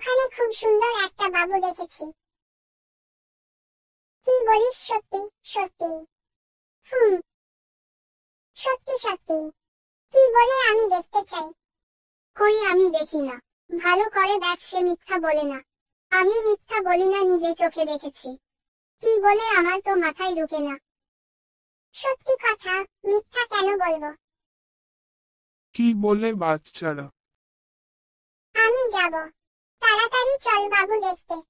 ওখানে খুব সুন্দর একটা বাবু দেখেছি কি বলিস সত্যি সত্যি হুম সত্যি সত্যি কি বলে আমি দেখতে চাই কই আমি দেখি না ভালো করে দেখ সে মিথ্যা বলে না আমি মিথ্যা বলি না নিজে চোখে দেখেছি কি বলে আমার তো মাথায় ঢুকে না সত্যি কথা মিথ্যা কেন বলবো কি বলে বাচ্চারা আমি যাব あなたに超バブですっ